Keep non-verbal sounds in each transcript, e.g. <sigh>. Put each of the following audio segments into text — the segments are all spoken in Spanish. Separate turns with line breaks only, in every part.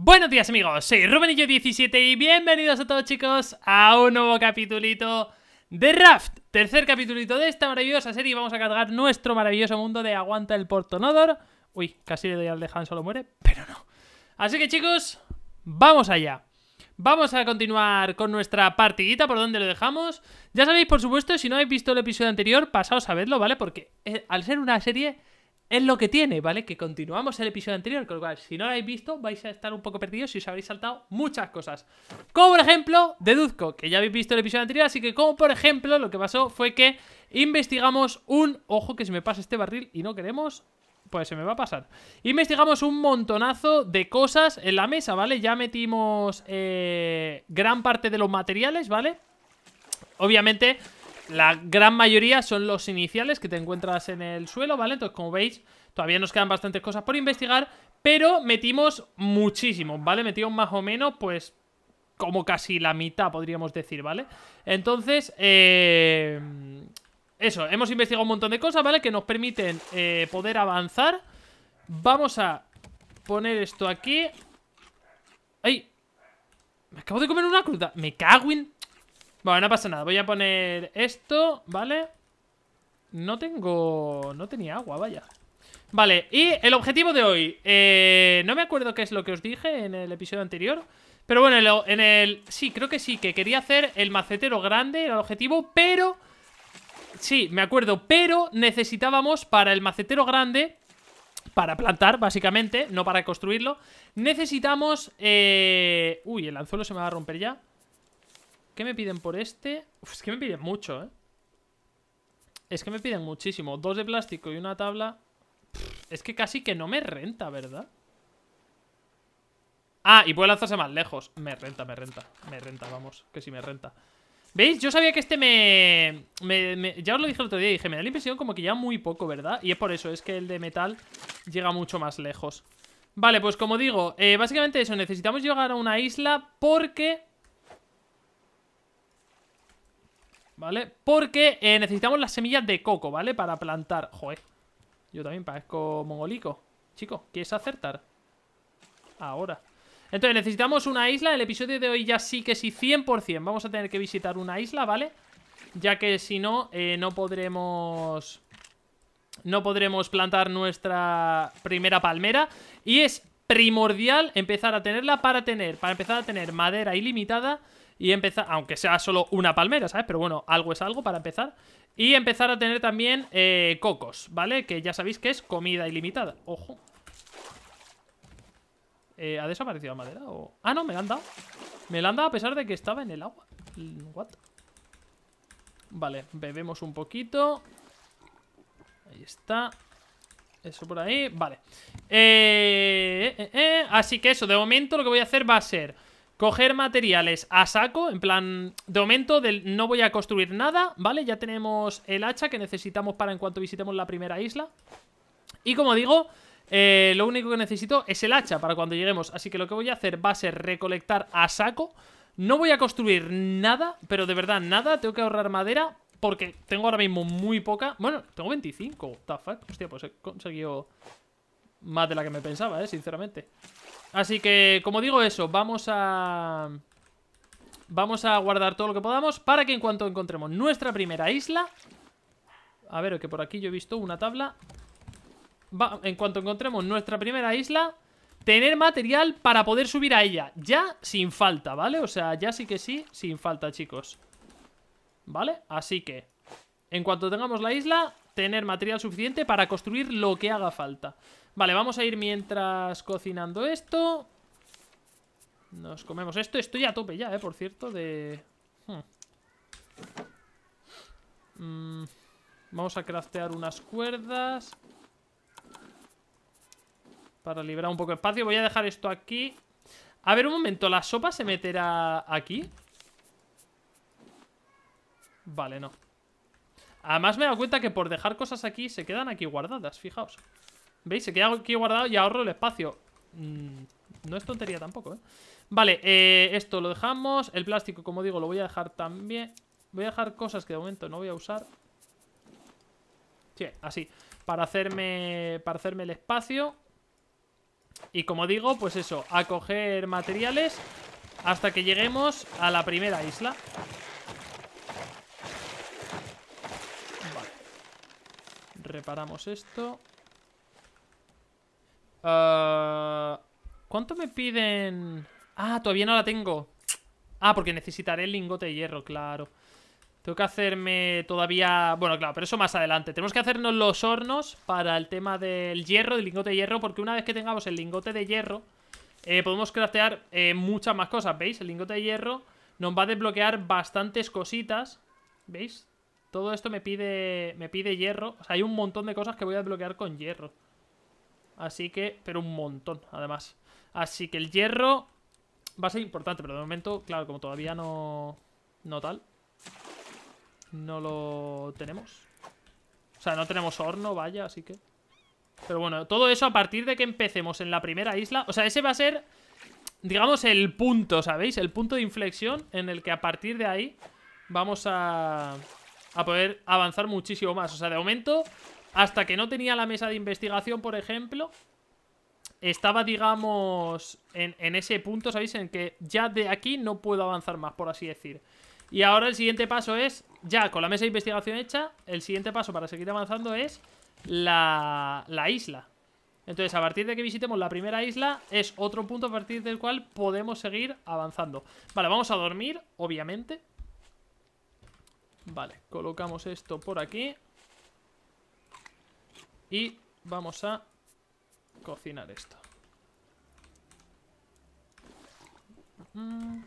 Buenos días amigos, soy Rubenillo17 y bienvenidos a todos chicos a un nuevo capitulito de Raft Tercer capitulito de esta maravillosa serie y vamos a cargar nuestro maravilloso mundo de Aguanta el Portonodor Uy, casi le doy al de Solo muere, pero no Así que chicos, vamos allá Vamos a continuar con nuestra partidita por donde lo dejamos Ya sabéis por supuesto, si no habéis visto el episodio anterior, pasaos a verlo, ¿vale? Porque eh, al ser una serie es lo que tiene, ¿vale? Que continuamos el episodio anterior, con lo cual, si no lo habéis visto, vais a estar un poco perdidos y os habréis saltado muchas cosas. Como por ejemplo, deduzco, que ya habéis visto el episodio anterior, así que como por ejemplo, lo que pasó fue que investigamos un... Ojo que se me pasa este barril y no queremos... Pues se me va a pasar. Investigamos un montonazo de cosas en la mesa, ¿vale? Ya metimos eh, gran parte de los materiales, ¿vale? Obviamente la gran mayoría son los iniciales que te encuentras en el suelo, ¿vale? Entonces, como veis, todavía nos quedan bastantes cosas por investigar, pero metimos muchísimo, ¿vale? Metimos más o menos, pues, como casi la mitad, podríamos decir, ¿vale? Entonces, eh, eso, hemos investigado un montón de cosas, ¿vale? Que nos permiten eh, poder avanzar. Vamos a poner esto aquí. ¡Ay! Me acabo de comer una cruda. Me cago en... Bueno, no pasa nada. Voy a poner esto, ¿vale? No tengo... No tenía agua, vaya. Vale, y el objetivo de hoy. Eh, no me acuerdo qué es lo que os dije en el episodio anterior. Pero bueno, en el, Sí, creo que sí, que quería hacer el macetero grande, era el objetivo, pero... Sí, me acuerdo, pero necesitábamos para el macetero grande para plantar, básicamente, no para construirlo. Necesitamos... Eh... Uy, el anzuelo se me va a romper ya. ¿Qué me piden por este? es que me piden mucho, ¿eh? Es que me piden muchísimo. Dos de plástico y una tabla. es que casi que no me renta, ¿verdad? Ah, y puede lanzarse más lejos. Me renta, me renta. Me renta, vamos. Que si me renta. ¿Veis? Yo sabía que este me... Ya os lo dije el otro día. Dije, me da la impresión como que ya muy poco, ¿verdad? Y es por eso. Es que el de metal llega mucho más lejos. Vale, pues como digo, eh, básicamente eso. Necesitamos llegar a una isla porque ¿Vale? Porque eh, necesitamos las semillas de coco, ¿vale? Para plantar. Joder. Yo también parezco mongolico. Chico, ¿quieres acertar? Ahora. Entonces, necesitamos una isla. El episodio de hoy ya sí que sí, 100%. Vamos a tener que visitar una isla, ¿vale? Ya que si no, eh, no podremos... No podremos plantar nuestra primera palmera. Y es primordial empezar a tenerla para tener... Para empezar a tener madera ilimitada y empezar, aunque sea solo una palmera, ¿sabes? Pero bueno, algo es algo para empezar. Y empezar a tener también eh, cocos, ¿vale? Que ya sabéis que es comida ilimitada. Ojo. Eh, ¿Ha desaparecido la madera? O... Ah, no, me la han dado. Me la han dado a pesar de que estaba en el agua. What? Vale, bebemos un poquito. Ahí está. Eso por ahí, vale eh. eh Así que eso, de momento lo que voy a hacer va a ser Coger materiales a saco, en plan, de momento del no voy a construir nada, ¿vale? Ya tenemos el hacha que necesitamos para en cuanto visitemos la primera isla. Y como digo, eh, lo único que necesito es el hacha para cuando lleguemos. Así que lo que voy a hacer va a ser recolectar a saco. No voy a construir nada, pero de verdad nada. Tengo que ahorrar madera porque tengo ahora mismo muy poca. Bueno, tengo 25. What the fuck? Hostia, pues he conseguido más de la que me pensaba, eh, sinceramente. Así que, como digo eso, vamos a... Vamos a guardar todo lo que podamos para que en cuanto encontremos nuestra primera isla... A ver, que por aquí yo he visto una tabla. en cuanto encontremos nuestra primera isla, tener material para poder subir a ella. Ya sin falta, ¿vale? O sea, ya sí que sí, sin falta, chicos. ¿Vale? Así que, en cuanto tengamos la isla, tener material suficiente para construir lo que haga falta. Vale, vamos a ir mientras cocinando esto. Nos comemos esto. Estoy a tope ya, eh, por cierto, de... Hmm. Mm. Vamos a craftear unas cuerdas. Para liberar un poco de espacio. Voy a dejar esto aquí. A ver, un momento. ¿La sopa se meterá aquí? Vale, no. Además me he dado cuenta que por dejar cosas aquí se quedan aquí guardadas, fijaos. ¿Veis? Se queda aquí guardado y ahorro el espacio. Mm, no es tontería tampoco, ¿eh? Vale, eh, esto lo dejamos. El plástico, como digo, lo voy a dejar también. Voy a dejar cosas que de momento no voy a usar. Sí, así. Para hacerme, para hacerme el espacio. Y como digo, pues eso, a coger materiales hasta que lleguemos a la primera isla. Reparamos esto. Ah, ¿Cuánto me piden? Ah, todavía no la tengo. Ah, porque necesitaré el lingote de hierro, claro. Tengo que hacerme todavía... Bueno, claro, pero eso más adelante. Tenemos que hacernos los hornos para el tema del hierro, del lingote de hierro, porque una vez que tengamos el lingote de hierro, eh, podemos craftear eh, muchas más cosas, ¿veis? El lingote de hierro nos va a desbloquear bastantes cositas, ¿veis? Todo esto me pide, me pide hierro. O sea, hay un montón de cosas que voy a desbloquear con hierro. Así que, pero un montón, además. Así que el hierro va a ser importante, pero de momento, claro, como todavía no... No tal. No lo tenemos. O sea, no tenemos horno, vaya, así que... Pero bueno, todo eso a partir de que empecemos en la primera isla... O sea, ese va a ser, digamos, el punto, ¿sabéis? El punto de inflexión en el que a partir de ahí vamos a a poder avanzar muchísimo más. O sea, de momento, hasta que no tenía la mesa de investigación, por ejemplo, estaba, digamos, en, ese punto, ¿sabéis? En que ya de aquí no puedo avanzar más, por así decir. Y ahora el siguiente paso es, ya con la mesa de investigación hecha, el siguiente paso para seguir avanzando es la, la isla. Entonces, a partir de que visitemos la primera isla, es otro punto a partir del cual podemos seguir avanzando. Vale, vamos a dormir, obviamente. Vale, colocamos esto por aquí. Y vamos a cocinar esto. Mm.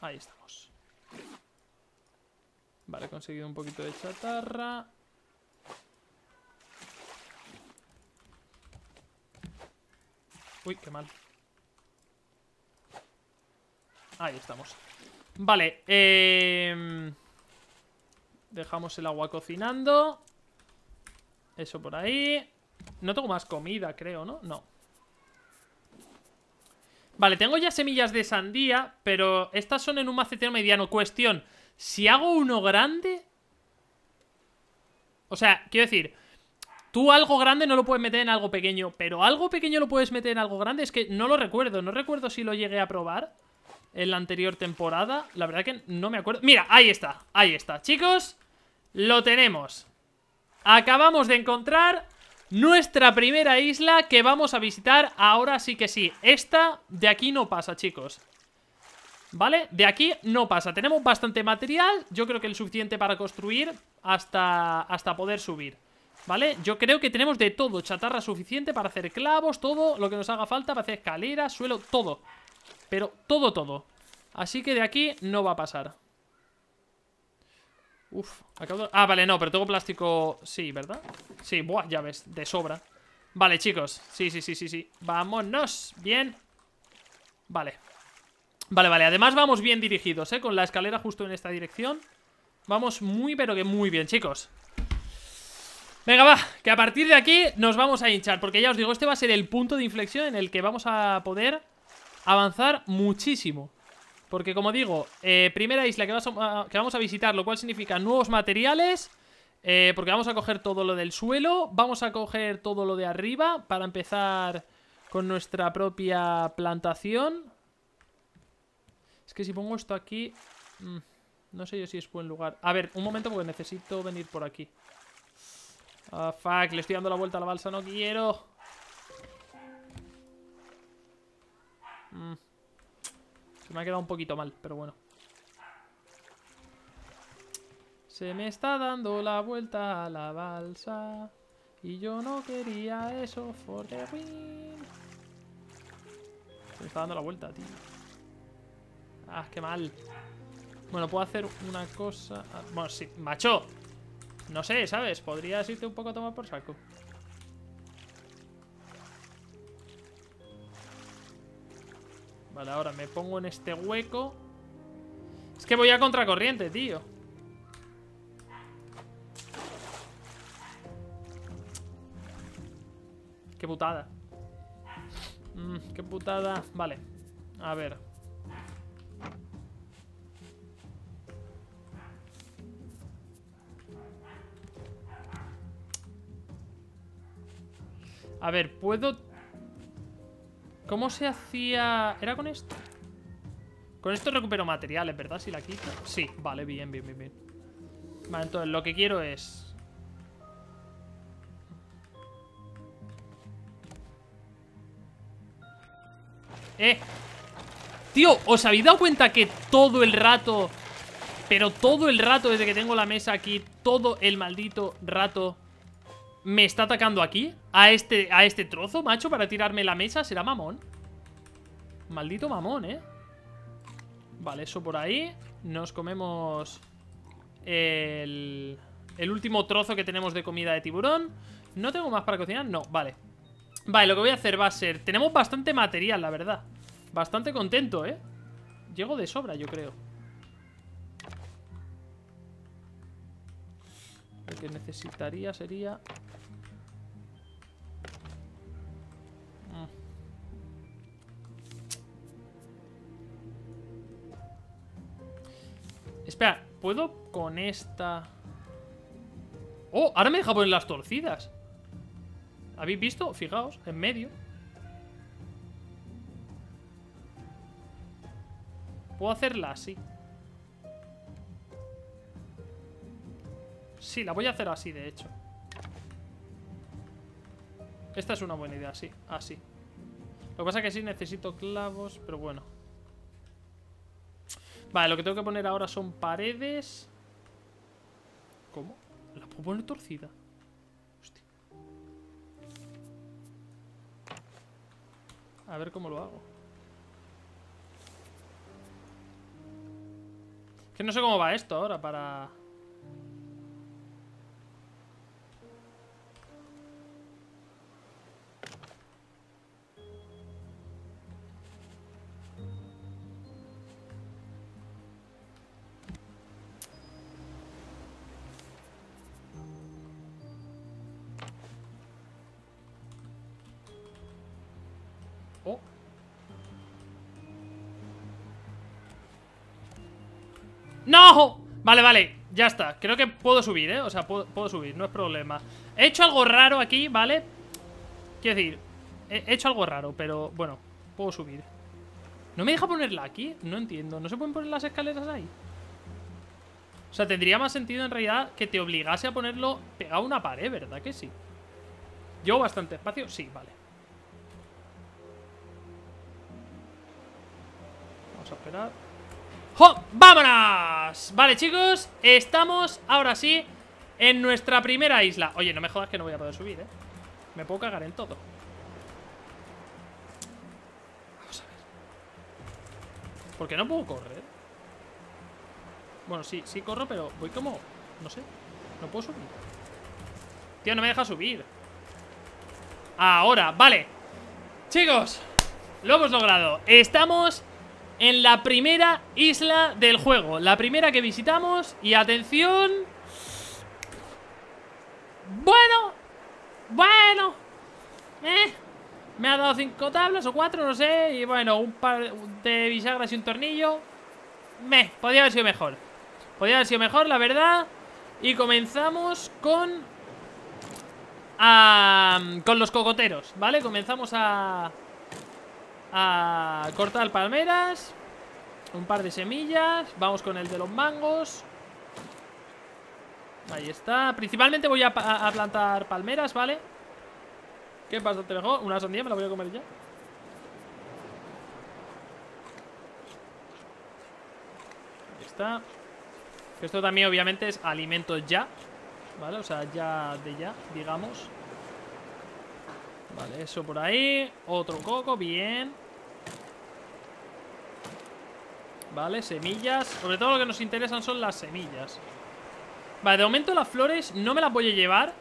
Ahí estamos. Vale, he conseguido un poquito de chatarra. Uy, qué mal. Ahí estamos. Vale, em, Dejamos el agua cocinando. Eso por ahí. No tengo más comida, creo, ¿no? No. Vale, tengo ya semillas de sandía, pero estas son en un macetero mediano. Cuestión, si hago uno grande... O sea, quiero decir, tú algo grande no lo puedes meter en algo pequeño, pero algo pequeño lo puedes meter en algo grande. Es que no lo recuerdo, no recuerdo si lo llegué a probar en la anterior temporada. La verdad que no me acuerdo. Mira, ahí está, ahí está. Chicos, lo tenemos. Acabamos de encontrar nuestra primera isla que vamos a visitar ahora sí que sí. Esta de aquí no pasa, chicos. ¿Vale? De aquí no pasa. Tenemos bastante material. Yo creo que el suficiente para construir hasta, hasta poder subir. ¿Vale? Yo creo que tenemos de todo. Chatarra suficiente para hacer clavos, todo lo que nos haga falta para hacer escaleras, suelo, todo. Pero todo, todo. Así que de aquí no va a pasar. Uf, acabo Ah, vale, no, pero tengo plástico... Sí, ¿verdad? Sí, buah, ya ves, de sobra. Vale, chicos. Sí, sí, sí, sí, sí. Vámonos. Bien. Vale. Vale, vale. Además vamos bien dirigidos, ¿eh? Con la escalera justo en esta dirección. Vamos muy, pero que muy bien, chicos. Venga, va. Que a partir de aquí nos vamos a hinchar. Porque ya os digo, este va a ser el punto de inflexión en el que vamos a poder avanzar muchísimo. Porque como digo, eh, primera isla que, que, vamos a visitar, lo cual significa nuevos materiales. Eh, porque vamos a coger todo lo del suelo, vamos a coger todo lo de arriba para empezar con nuestra propia plantación. Es que si pongo esto aquí... Mm, no sé yo si es buen lugar. A ver, un momento porque necesito venir por aquí. Ah, fuck, le estoy dando la vuelta a la balsa, no quiero. Mm. Se me ha quedado un poquito mal, pero bueno. Se me está dando la vuelta a la balsa. Y yo no quería eso for win. Se me está dando la vuelta, tío. Ah, qué mal. Bueno, puedo hacer una cosa... Ah, bueno, sí. ¡Macho! No sé, ¿sabes? Podrías irte un poco a tomar por saco. Vale, ahora me pongo en este hueco. Es que voy a contracorriente, tío. Qué putada. Mm, qué putada. Vale. A ver. A ver, puedo ¿Cómo se hacía...? ¿Era con esto? Con esto recupero materiales, ¿verdad? Si la quito. Sí, vale, bien, bien, bien, bien. Vale, entonces lo que quiero es... ¡Eh! Tío, ¿os habéis dado cuenta que todo el rato... Pero todo el rato desde que tengo la mesa aquí, todo el maldito rato me está atacando aquí, a este, a este trozo, macho, para tirarme la mesa, será mamón. Maldito mamón, ¿eh? Vale, eso por ahí. Nos comemos el, el último trozo que tenemos de comida de tiburón. ¿No tengo más para cocinar? No, vale. Vale, lo que voy a hacer va a ser... Tenemos bastante material, la verdad. Bastante contento, ¿eh? Llego de sobra, yo creo. Lo que necesitaría sería Espera, ¿puedo con esta...? ¡Oh! Ahora me deja poner las torcidas. ¿Habéis visto? Fijaos, en medio. Puedo hacerla así. Sí, la voy a hacer así, de hecho. Esta es una buena idea, sí. Así. Lo que pasa es que sí necesito clavos, pero bueno. Vale, lo que tengo que poner ahora son paredes. ¿Cómo? ¿La puedo poner torcida? Hostia. A ver cómo lo hago. Que no sé cómo va esto ahora para... ¡No! Vale, vale, ya está Creo que puedo subir, ¿eh? O sea, puedo, subir, no es problema He hecho algo raro aquí, ¿vale? Quiero decir, he hecho algo raro Pero, bueno, puedo subir ¿No me deja ponerla aquí? No entiendo ¿No se pueden poner las escaleras ahí? O sea, tendría más sentido en realidad que te obligase a ponerlo pegado a una pared, ¿verdad que sí? ¿Yo bastante espacio? Sí, vale. Vamos a esperar. ¡Vámonos! Vale, chicos, estamos ahora sí en nuestra primera isla Oye, no me jodas que no voy a poder subir, ¿eh? Me puedo cagar en todo Vamos a ver ¿Por qué no puedo correr? Bueno, sí, sí corro, pero voy como... No sé, no puedo subir Tío, no me deja subir Ahora, vale Chicos, lo hemos logrado Estamos en la primera isla del juego. La primera que visitamos. Y atención... Bueno. Bueno. Eh, me ha dado cinco tablas o cuatro, no sé. Y bueno, un par de bisagras y un tornillo. Me, podría haber sido mejor. Podría haber sido mejor, la verdad. Y comenzamos con... A, con los cocoteros, ¿vale? Comenzamos a a cortar palmeras. Un par de semillas. Vamos con el de los mangos. Ahí está. Principalmente voy a, plantar palmeras, ¿vale? ¿Qué pasa? ¿Te dejó Una sandía me la voy a comer ya. Ahí está. Esto también obviamente es alimento ya. ¿Vale? O sea, ya de ya, digamos. Vale, eso por ahí. Otro coco, bien. Vale, semillas. Sobre todo lo que nos interesan son las semillas. Vale, de momento las flores no me las voy a llevar.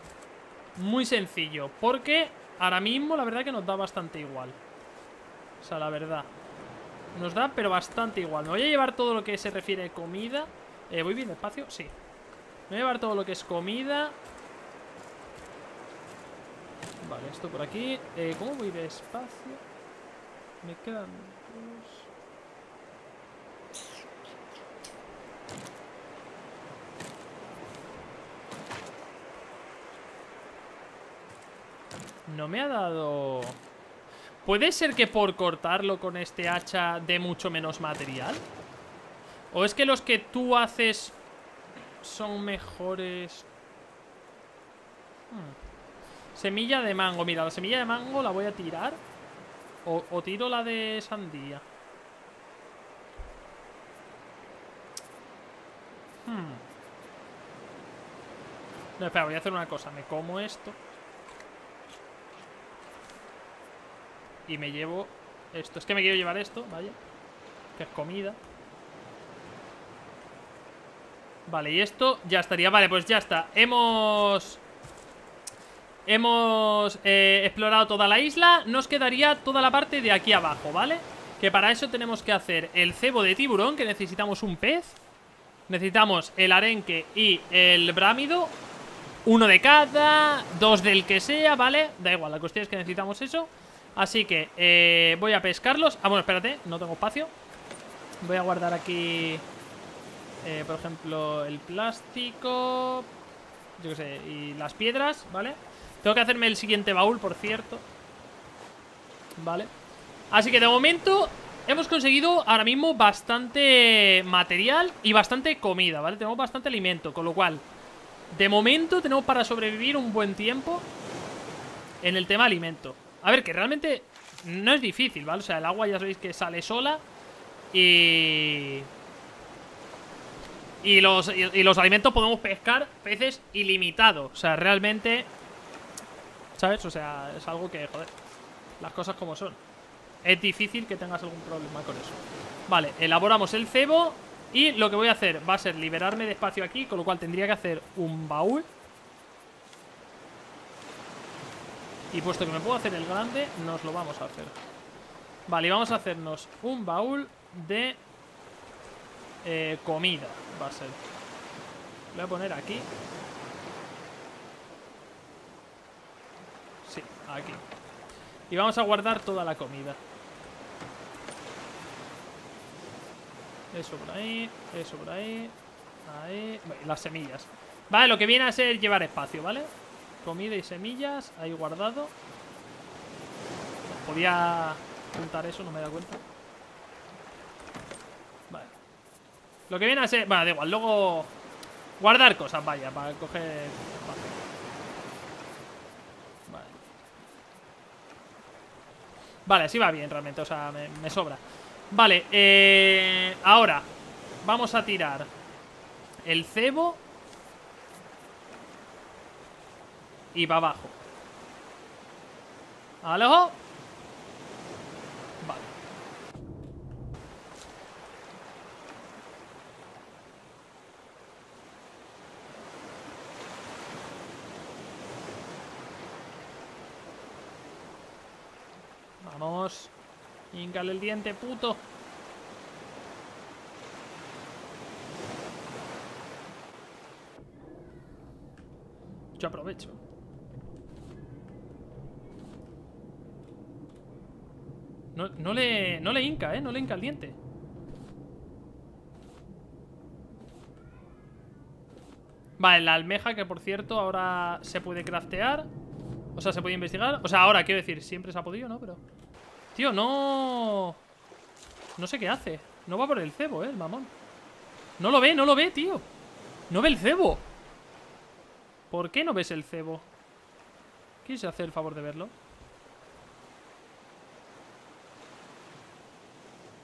Muy sencillo. Porque ahora mismo la verdad que nos da bastante igual. O sea, la verdad. Nos da, pero bastante igual. Me voy a llevar todo lo que se refiere a comida. Eh, ¿Voy bien despacio? Sí. Me voy a llevar todo lo que es comida. Vale, esto por aquí. Eh, ¿Cómo voy despacio? Me quedan No me ha dado... ¿Puede ser que por cortarlo con este hacha De mucho menos material? ¿O es que los que tú haces son mejores? Hmm. Semilla de mango. Mira, la semilla de mango la voy a tirar. O, tiro la de sandía. Hmm. No, espera, voy a hacer una cosa. Me como esto. Y me llevo esto. Es que me quiero llevar esto, vaya. Que es comida. Vale, y esto ya estaría. Vale, pues ya está. Hemos... Hemos eh, explorado toda la isla. Nos quedaría toda la parte de aquí abajo, ¿vale? Que para eso tenemos que hacer el cebo de tiburón, que necesitamos un pez. Necesitamos el arenque y el brámido. Uno de cada, dos del que sea, ¿vale? Da igual, la cuestión es que necesitamos eso. Así que eh, voy a pescarlos. Ah, bueno, espérate, no tengo espacio. Voy a guardar aquí, eh, por ejemplo, el plástico. Yo qué sé, y las piedras, ¿vale? Tengo que hacerme el siguiente baúl, por cierto. Vale. Así que de momento hemos conseguido ahora mismo bastante material y bastante comida, ¿vale? Tenemos bastante alimento, con lo cual, de momento tenemos para sobrevivir un buen tiempo en el tema alimento. A ver, que realmente no es difícil, ¿vale? O sea, el agua ya sabéis que sale sola y... Y los, y, los alimentos podemos pescar peces ilimitados. O sea, realmente... ¿Sabes? O sea, es algo que, joder, las cosas como son. Es difícil que tengas algún problema con eso. Vale, elaboramos el cebo y lo que voy a hacer va a ser liberarme de espacio aquí, con lo cual tendría que hacer un baúl. Y puesto que me puedo hacer el grande, nos lo vamos a hacer. Vale, y vamos a hacernos un baúl de eh, comida, va a ser. Lo voy a poner aquí. Sí, aquí. Y vamos a guardar toda la comida. Eso por ahí, eso por ahí. Ahí. Las semillas. Vale, lo que viene a ser llevar espacio, ¿vale? vale comida y semillas ahí guardado. Podía juntar eso, no me he dado cuenta. Vale. Lo que viene a ser... bueno, da igual, luego... Guardar cosas, vaya, para coger... Vale. Vale, así va bien realmente, o sea, me, sobra. Vale, eh, ahora vamos a tirar el cebo Y va abajo. ¿Al Vale. Vamos. Híncale el diente, puto. Yo aprovecho. No, le, no le hinca, ¿eh? No le hinca el diente. Vale, la almeja que por cierto ahora se puede craftear. O sea, se puede investigar. O sea, ahora quiero decir, siempre se ha podido, ¿no? Pero... Tío, no... No sé qué hace. No va por el cebo, ¿eh? El mamón. No lo ve, no lo ve, tío. No ve el cebo. ¿Por qué no ves el cebo? Quise hacer el favor de verlo?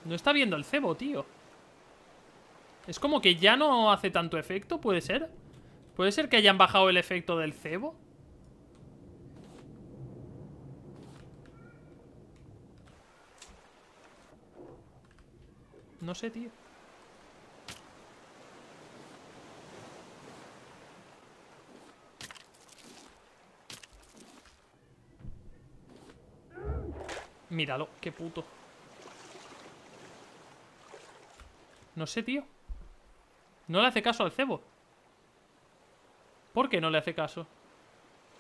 No está viendo el cebo, tío. Es como que ya no hace tanto efecto, ¿puede ser? ¿Puede ser que hayan bajado el efecto del cebo? No sé, tío. Míralo, qué puto. No sé, tío. No le hace caso al cebo. ¿Por qué no le hace caso?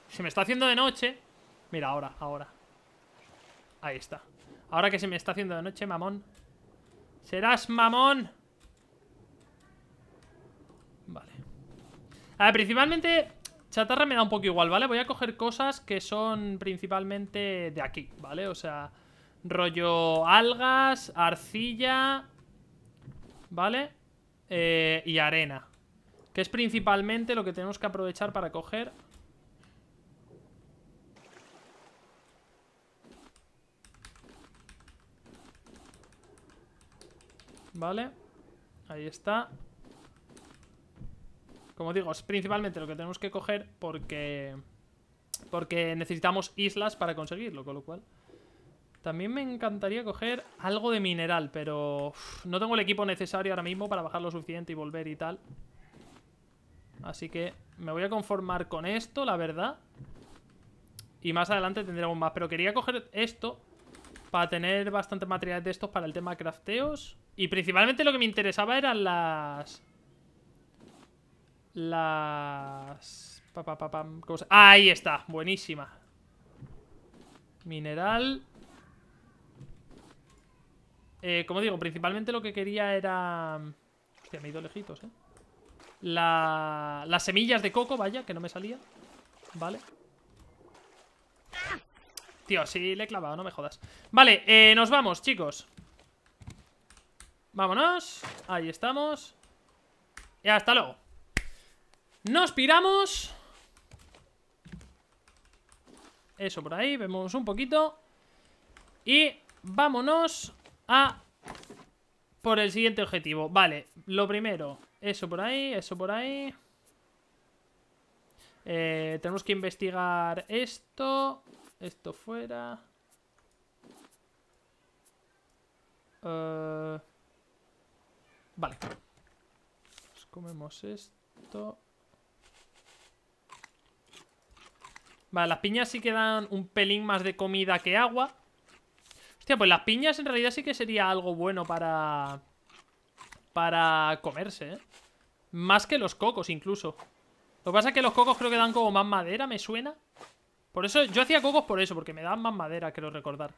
Se me está haciendo de noche. Mira, ahora, ahora. Ahí está. Ahora que se me está haciendo de noche, mamón. ¡Serás mamón! Vale. A ver, principalmente chatarra me da un poco igual, ¿vale? Voy a coger cosas que son principalmente de aquí, ¿vale? O sea, rollo algas, arcilla, ¿vale? Eh, y arena. Que es principalmente lo que tenemos que aprovechar para coger. Vale. Ahí está. Como digo, es principalmente lo que tenemos que coger porque... Porque necesitamos islas para conseguirlo, con lo cual... También me encantaría coger algo de mineral, pero no tengo el equipo necesario ahora mismo para bajar lo suficiente y volver y tal. Así que me voy a conformar con esto, la verdad. Y más adelante tendremos más. Pero quería coger esto para tener bastante materiales de estos para el tema crafteos. Y principalmente lo que me interesaba eran las... Las... Pa, ah, Ahí está, buenísima Mineral eh, como digo, principalmente lo que quería era... Mm, hostia, me he ido lejitos, ¿eh? La... Las semillas de coco, vaya, que no me salía. Vale. Tío, sí le he clavado, no me jodas. Vale, eh, nos vamos, chicos. Vámonos. Ahí estamos. Y hasta luego. Nos piramos. Eso por ahí, vemos un poquito. Y vámonos Ah, Por el siguiente objetivo. Vale, lo primero. Eso por ahí, eso por ahí. Eh, tenemos que investigar esto. Esto fuera. Eh, vale. comemos esto. Vale, las piñas sí que dan un pelín más de comida que agua pues las piñas en realidad sí que sería algo bueno para... Para comerse, ¿eh? Más que los cocos, incluso. Lo que pasa es que los cocos creo que dan como más madera, me suena. Por eso, yo hacía cocos por eso, porque me dan más madera, creo recordar.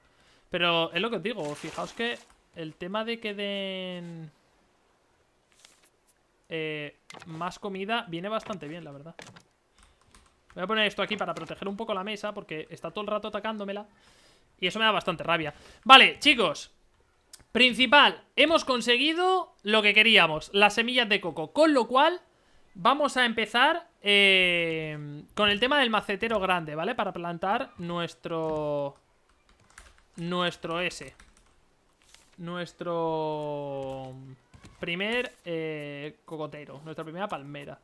Pero es lo que os digo, fijaos que el tema de que den... Eh, más comida viene bastante bien, la verdad. Voy a poner esto aquí para proteger un poco la mesa, porque está todo el rato atacándomela. Y eso me da bastante rabia. Vale, chicos. Principal, hemos conseguido lo que queríamos, las semillas de coco. Con lo cual, vamos a empezar eh, con el tema del macetero grande, ¿vale? Para plantar nuestro... Nuestro S. Nuestro... Primer eh, cocotero, nuestra primera palmera.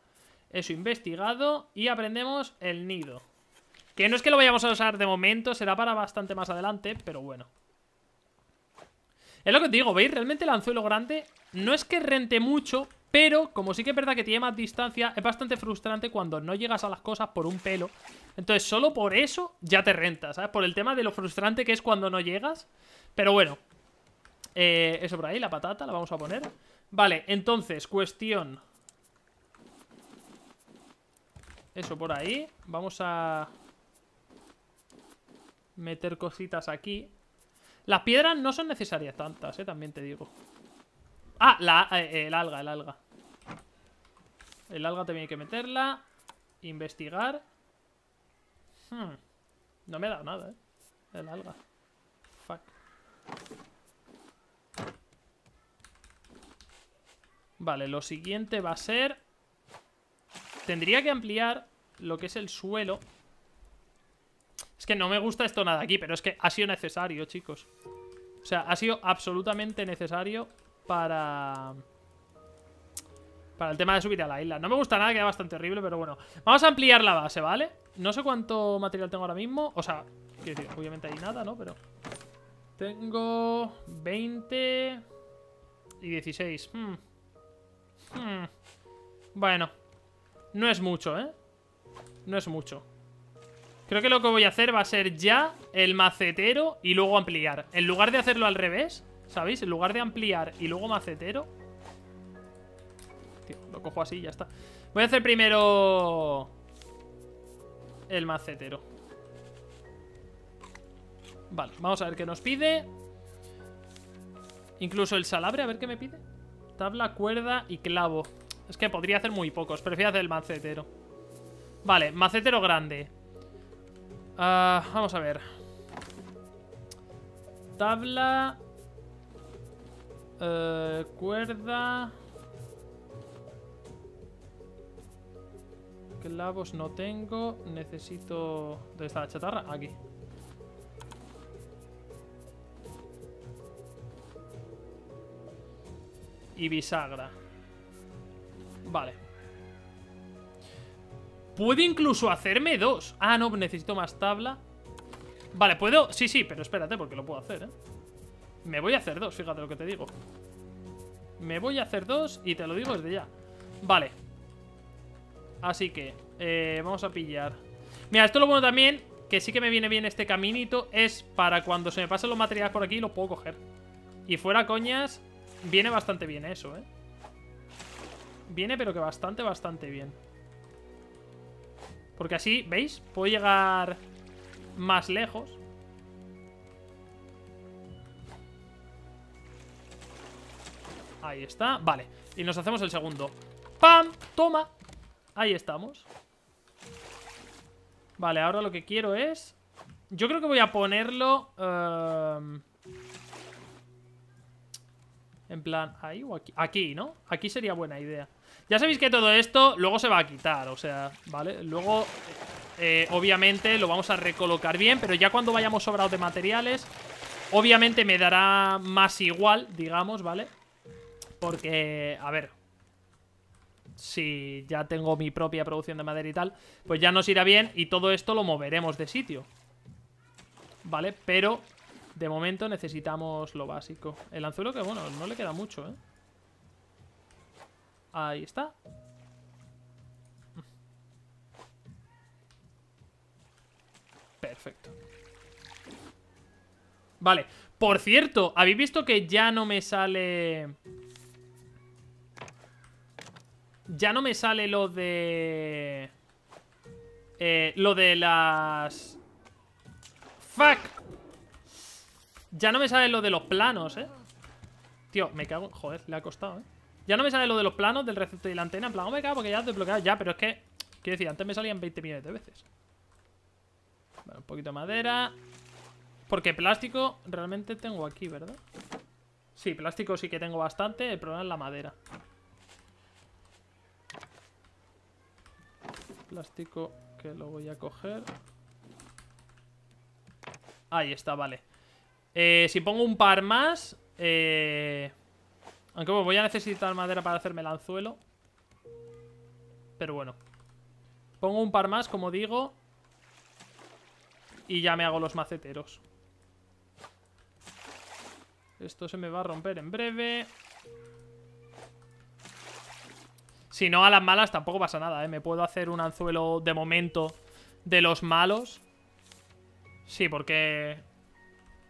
Eso, investigado y aprendemos el nido. Que no es que lo vayamos a usar de momento, será para bastante más adelante, pero bueno. Es lo que os digo, ¿veis? Realmente el anzuelo grande no es que rente mucho, pero como sí que es verdad que tiene más distancia, es bastante frustrante cuando no llegas a las cosas por un pelo. Entonces solo por eso ya te rentas, ¿sabes? Por el tema de lo frustrante que es cuando no llegas. Pero bueno, eh, eso por ahí, la patata la vamos a poner. Vale, entonces, cuestión... Eso por ahí. Vamos a meter cositas aquí. Las piedras no son necesarias tantas, eh, también te digo. Ah, la, eh, eh, el alga, el alga. El alga también hay que meterla. Investigar. Hmm. No me ha dado nada, eh. El alga. Fuck. Vale, lo siguiente va a ser... Tendría que ampliar lo que es el suelo es que no me gusta esto nada aquí, pero es que ha sido necesario, chicos. O sea, ha sido absolutamente necesario para... Para el tema de subir a la isla. No me gusta nada, queda bastante horrible, pero bueno. Vamos a ampliar la base, ¿vale? No sé cuánto material tengo ahora mismo. O sea, quiero decir, obviamente hay nada, ¿no? Pero... Tengo 20 y 16. Hmm. Hmm. Bueno, no es mucho, ¿eh? No es mucho. Creo que lo que voy a hacer va a ser ya el macetero y luego ampliar. En lugar de hacerlo al revés, ¿sabéis? En lugar de ampliar y luego macetero... Tío, lo cojo así y ya está. Voy a hacer primero... El macetero. Vale, vamos a ver qué nos pide. Incluso el salabre, a ver qué me pide. Tabla, cuerda y clavo. Es que podría hacer muy pocos. Prefiero hacer el macetero. Vale, macetero grande. Ah, vamos a ver. Tabla. cuerda eh, cuerda. Clavos no tengo. Necesito... ¿Dónde está la chatarra? Aquí. Y bisagra. Vale. Puedo incluso hacerme dos. Ah, no, necesito más tabla. Vale, puedo... Sí, sí, pero espérate porque lo puedo hacer, ¿eh? Me voy a hacer dos, fíjate lo que te digo. Me voy a hacer dos y te lo digo desde ya. Vale. Así que, eh, vamos a pillar. Mira, esto lo bueno también, que sí que me viene bien este caminito, es para cuando se me pasen los materiales por aquí, lo puedo coger. Y fuera coñas, viene bastante bien eso, ¿eh? Viene pero que bastante, bastante bien. Porque así, ¿veis? Puedo llegar más lejos. Ahí está, vale Y nos hacemos el segundo ¡Pam! ¡Toma! Ahí estamos Vale, ahora lo que quiero es Yo creo que voy a ponerlo em, En plan, ahí o aquí Aquí, ¿no? Aquí sería buena idea ya sabéis que todo esto luego se va a quitar, o sea, ¿vale? Luego, eh, obviamente, lo vamos a recolocar bien, pero ya cuando vayamos sobrados de materiales, obviamente me dará más igual, digamos, ¿vale? Porque, a ver, si ya tengo mi propia producción de madera y tal, pues ya nos irá bien y todo esto lo moveremos de sitio. ¿Vale? Pero de momento necesitamos lo básico. El anzuelo que, bueno, no le queda mucho, ¿eh? Ahí está. Perfecto. Vale. Por cierto, ¿habéis visto que ya no me sale... Ya no me sale lo de... Eh, lo de las... ¡Fuck! Ya no me sale lo de los planos, ¿eh? Tío, me cago... Joder, le ha costado, ¿eh? Ya no me sale lo de los planos del receptor y la antena. En plan, oh me cago porque ya has desbloqueado. Ya, pero es que... Quiero decir, antes me salían 20 millones de veces. Vale, un poquito de madera. Porque plástico realmente tengo aquí, ¿verdad? Sí, plástico sí que tengo bastante. El problema es la madera. Plástico que lo voy a coger. Ahí está, vale. Eh, si pongo un par más... Eh... Aunque voy a necesitar madera para hacerme el anzuelo. Pero bueno. Pongo un par más, como digo. Y ya me hago los maceteros. Esto se me va a romper en breve. Si no, a las malas tampoco pasa nada, ¿eh? Me puedo hacer un anzuelo de momento de los malos. Sí, porque...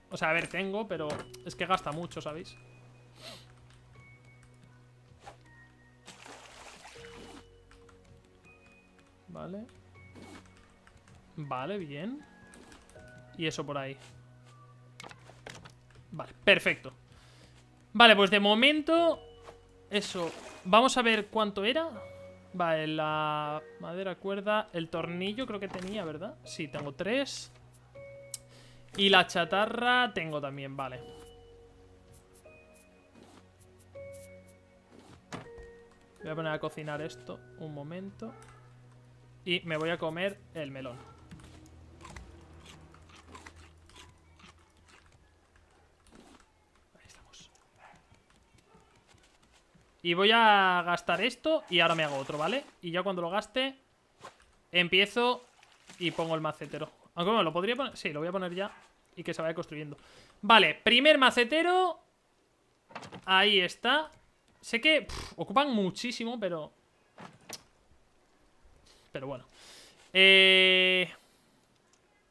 O sea, a ver, tengo, pero es que gasta mucho, ¿sabéis? Vale. Vale, bien. Y eso por ahí. Vale, perfecto. Vale, pues de momento... Eso. Vamos a ver cuánto era. Vale, la madera, cuerda... El tornillo creo que tenía, ¿verdad? Sí, tengo tres. Y la chatarra tengo también, vale. Voy a poner a cocinar esto un momento. Y me voy a comer el melón. Ahí estamos. Y voy a gastar esto y ahora me hago otro, ¿vale? Y ya cuando lo gaste, empiezo y pongo el macetero. Aunque bueno, lo podría poner... Sí, lo voy a poner ya y que se vaya construyendo. Vale, primer macetero. Ahí está. Sé que ocupan muchísimo, pero pero bueno. Eh...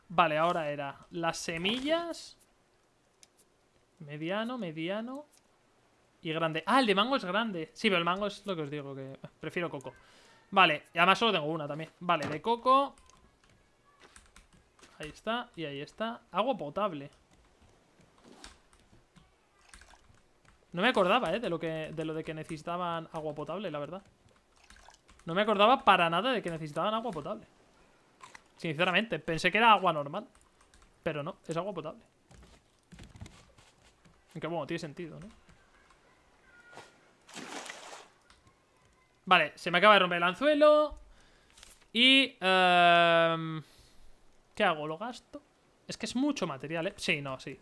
Vale, ahora era las semillas. Mediano, mediano. Y grande. Ah, el de mango es grande. Sí, pero el mango es lo que os digo, que prefiero coco. Vale, y además solo tengo una también. Vale, de coco. Ahí está, y ahí está. Agua potable. No me acordaba, ¿eh? De lo, que, de lo de que necesitaban agua potable, la verdad. No me acordaba para nada de que necesitaban agua potable. Sinceramente, pensé que era agua normal. Pero no, es agua potable. Aunque bueno, tiene sentido, ¿no? Vale, se me acaba de romper el anzuelo. Y... Em, ¿Qué hago? ¿Lo gasto? Es que es mucho material, ¿eh? Sí, no, sí.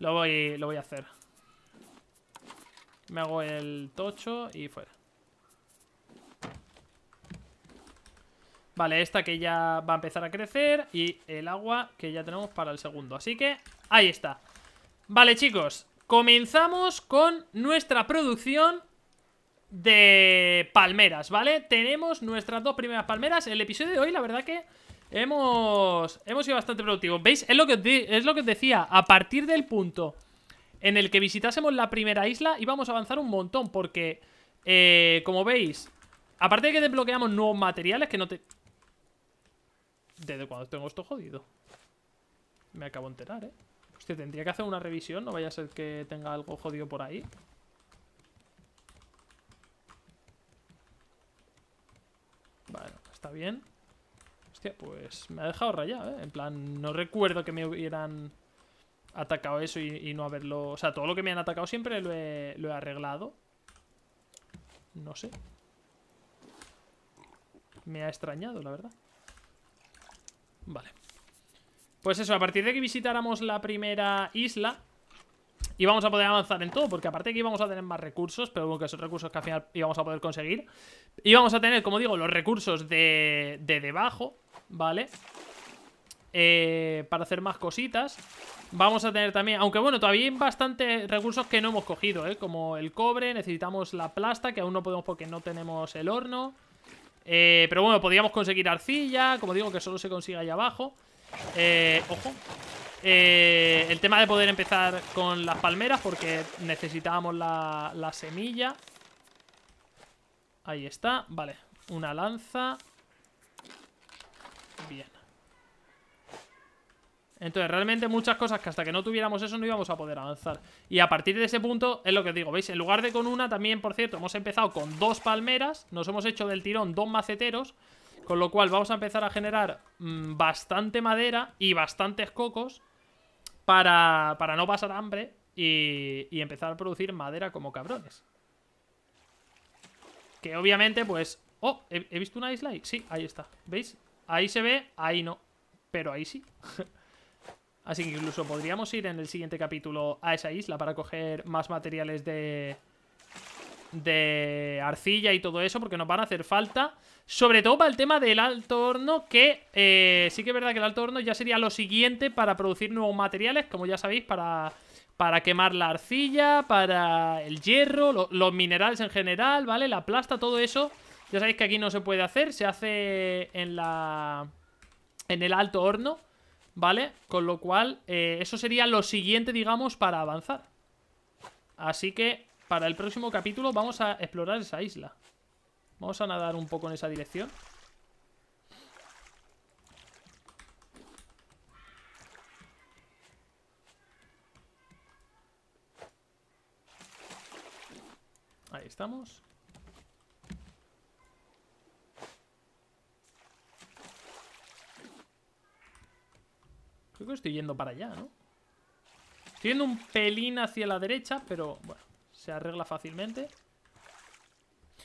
Lo voy, lo voy a hacer. Me hago el tocho y fuera. Vale, esta que ya va a empezar a crecer y el agua que ya tenemos para el segundo. Así que ahí está. Vale, chicos, comenzamos con nuestra producción de palmeras, ¿vale? Tenemos nuestras dos primeras palmeras. El episodio de hoy, la verdad que hemos, hemos sido bastante productivos. ¿Veis? Es lo, que es lo que os decía. A partir del punto en el que visitásemos la primera isla íbamos a avanzar un montón porque, eh, como veis, aparte de que desbloqueamos nuevos materiales que no, te, desde cuando tengo esto jodido. Me acabo de enterar, ¿eh? Hostia, tendría que hacer una revisión, no vaya a ser que tenga algo jodido por ahí. Bueno, está bien. Hostia, pues me ha dejado rayado, ¿eh? En plan, no recuerdo que me hubieran atacado eso y, no haberlo... O sea, todo lo que me han atacado siempre lo he arreglado. No sé. Me ha extrañado, la verdad. Vale. Pues eso, a partir de que visitáramos la primera isla íbamos a poder avanzar en todo, porque aparte de que íbamos a tener más recursos, pero bueno, que esos recursos que al final íbamos a poder conseguir, íbamos a tener, como digo, los recursos de, de debajo, ¿vale? Eh, para hacer más cositas. Vamos a tener también, aunque bueno, todavía hay bastantes recursos que no hemos cogido, ¿eh? Como el cobre, necesitamos la plasta, que aún no podemos porque no tenemos el horno. Eh, pero bueno, podríamos conseguir arcilla, como digo, que solo se consigue ahí abajo. Eh, ojo. Eh, el tema de poder empezar con las palmeras, porque necesitábamos la, la semilla. Ahí está, vale. Una lanza. Entonces, realmente muchas cosas que hasta que no tuviéramos eso no íbamos a poder avanzar. Y a partir de ese punto, es lo que os digo, ¿veis? En lugar de con una, también, por cierto, hemos empezado con dos palmeras, nos hemos hecho del tirón dos maceteros, con lo cual vamos a empezar a generar mm, bastante madera y bastantes cocos para, no pasar hambre y, empezar a producir madera como cabrones. Que obviamente, pues... Oh, ¿he, visto una isla Sí, ahí está. ¿Veis? Ahí se ve, ahí no. Pero ahí sí. <laughs> Así que incluso podríamos ir en el siguiente capítulo a esa isla para coger más materiales de, de arcilla y todo eso, porque nos van a hacer falta. Sobre todo para el tema del alto horno, que eh, sí que es verdad que el alto horno ya sería lo siguiente para producir nuevos materiales, como ya sabéis, para, para quemar la arcilla, para el hierro, los minerales en general, ¿vale? La plasta, todo eso. Ya sabéis que aquí no se puede hacer, se hace en la... en el alto horno. ¿Vale? Con lo cual, eh, eso sería lo siguiente, digamos, para avanzar. Así que, para el próximo capítulo vamos a explorar esa isla. Vamos a nadar un poco en esa dirección. Ahí estamos. Creo que estoy yendo para allá, ¿no? Estoy yendo un pelín hacia la derecha, pero bueno, se arregla fácilmente.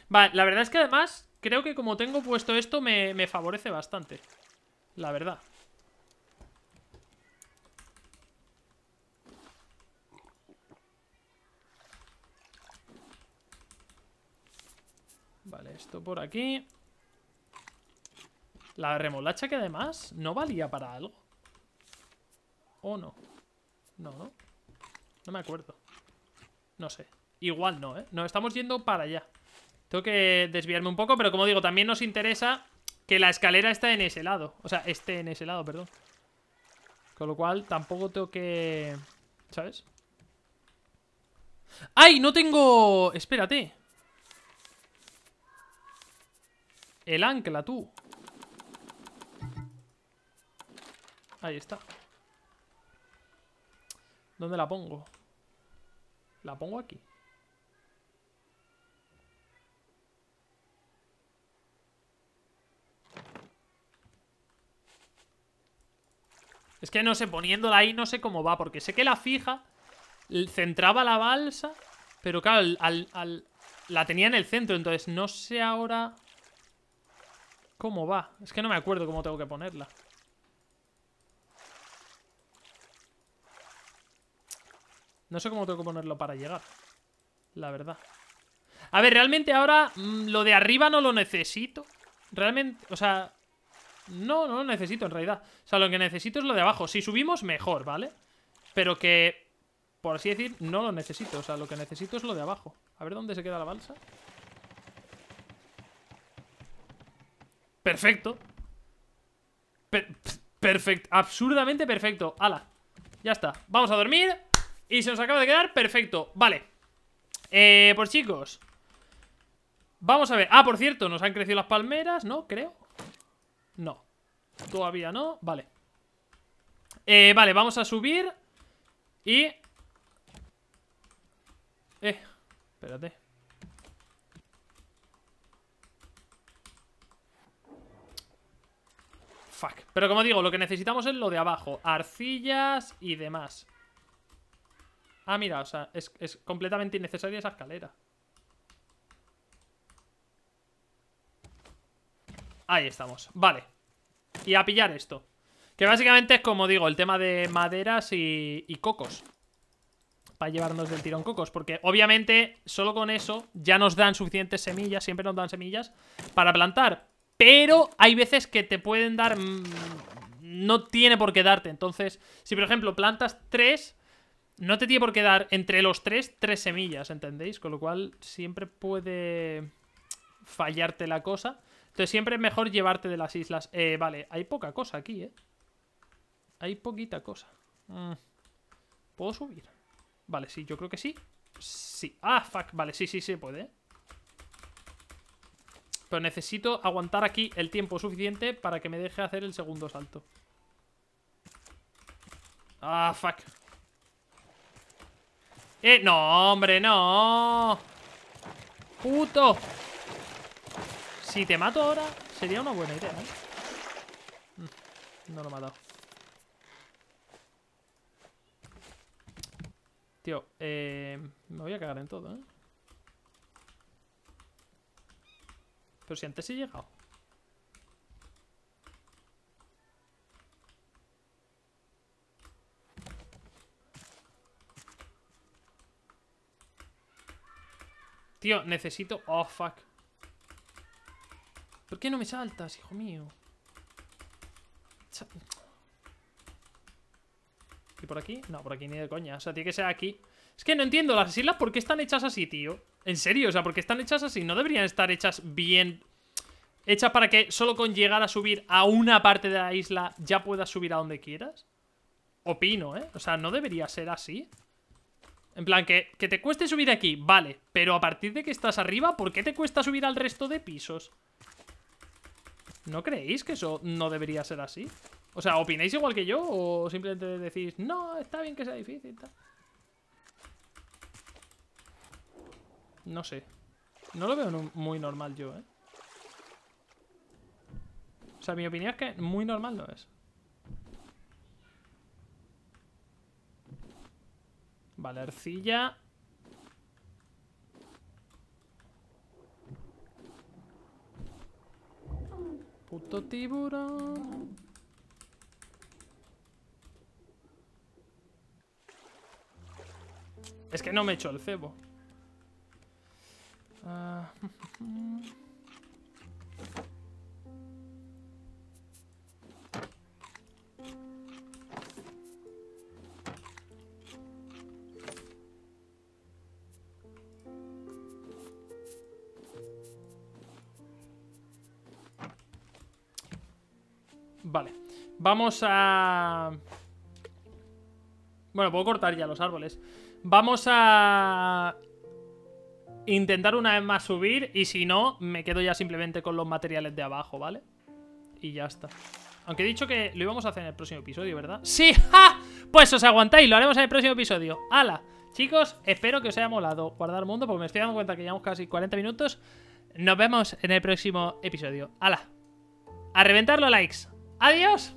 Vale, la verdad es que además creo que como tengo puesto esto me, me favorece bastante. La verdad. Vale, esto por aquí. La remolacha que además no valía para algo. ¿O no? No, ¿no? No me acuerdo. No sé. Igual no, ¿eh? No, estamos yendo para allá. Tengo que desviarme un poco, pero como digo, también nos interesa que la escalera esté en ese lado. O sea, esté en ese lado, perdón. Con lo cual, tampoco tengo que... ¿Sabes? ¡Ay! No tengo... Espérate. El ancla, tú. Ahí está. ¿Dónde la pongo? La pongo aquí. Es que no sé, poniéndola ahí no sé cómo va, porque sé que la fija centraba la balsa, pero claro, la tenía en el centro, entonces no sé ahora cómo va. Es que no me acuerdo cómo tengo que ponerla. No sé cómo tengo que ponerlo para llegar. La verdad. A ver, realmente ahora mm, lo de arriba no lo necesito. Realmente, o sea... No, no lo necesito en realidad. O sea, lo que necesito es lo de abajo. Si subimos, mejor, ¿vale? Pero que, por así decir, no lo necesito. O sea, lo que necesito es lo de abajo. A ver dónde se queda la balsa. Perfecto. perfecto. Absurdamente perfecto. Ala. Ya está. Vamos a dormir. Y se nos acaba de quedar perfecto Vale eh, Pues chicos Vamos a ver Ah, por cierto, nos han crecido las palmeras ¿No? Creo No Todavía no Vale eh, Vale, vamos a subir Y Eh Espérate Fuck Pero como digo, lo que necesitamos es lo de abajo Arcillas y demás Ah, mira, o sea, es, completamente innecesaria esa escalera. Ahí estamos, vale Y a pillar esto Que básicamente es como digo, el tema de maderas y, cocos Para llevarnos del tirón cocos Porque obviamente solo con eso ya nos dan suficientes semillas Siempre nos dan semillas para plantar Pero hay veces que te pueden dar... Mm, no tiene por qué darte Entonces, si por ejemplo plantas tres no te tiene por qué dar entre los tres, tres semillas, ¿entendéis? Con lo cual siempre puede fallarte la cosa. Entonces siempre es mejor llevarte de las islas. Eh, vale, hay poca cosa aquí, ¿eh? Hay poquita cosa. Mm. ¿Puedo subir? Vale, sí, yo creo que sí. Sí. Ah, fuck. Vale, sí, sí, sí, puede. ¿eh? Pero necesito aguantar aquí el tiempo suficiente para que me deje hacer el segundo salto. Ah, fuck. Eh, no, hombre, no. Puto. Si te mato ahora, sería una buena idea, ¿eh? Mm, no lo he matado. Tío, eh, me voy a cagar en todo, ¿eh? Pero si antes he llegado. Tío, necesito... Oh, fuck. ¿Por qué no me saltas, hijo mío? ¿Y por aquí? No, por aquí ni de coña. O sea, tiene que ser aquí. Es que no entiendo las islas por qué están hechas así, tío. En serio, o sea, ¿por qué están hechas así? No deberían estar hechas bien... Hechas para que solo con llegar a subir a una parte de la isla ya puedas subir a donde quieras. Opino, ¿eh? O sea, no debería ser así. En plan, que, que te cueste subir aquí, vale. Pero a partir de que estás arriba, ¿por qué te cuesta subir al resto de pisos? ¿No creéis que eso no debería ser así? O sea, ¿opináis igual que yo? ¿O simplemente decís, no, está bien que sea difícil? No sé. No lo veo muy normal yo, ¿eh? O sea, mi opinión es que muy normal no es. Valercilla, Puto tiburón. Es que no me echo el cebo. Ah, <laughs> mm, mm, mm. Vale. Vamos a... Bueno, puedo cortar ya los árboles. Vamos a... Intentar una vez más subir y si no, me quedo ya simplemente con los materiales de abajo, ¿vale? Y ya está. Aunque he dicho que lo íbamos a hacer en el próximo episodio, ¿verdad? <laughs> ¡Sí! ¡Ja! Pues os aguantáis, lo haremos en el próximo episodio. ¡Hala! Chicos, espero que os haya molado guardar el mundo, porque me estoy dando cuenta que llevamos casi 40 minutos. Nos vemos en el próximo episodio. ¡Hala! ¡A reventar los likes! ¡Adiós!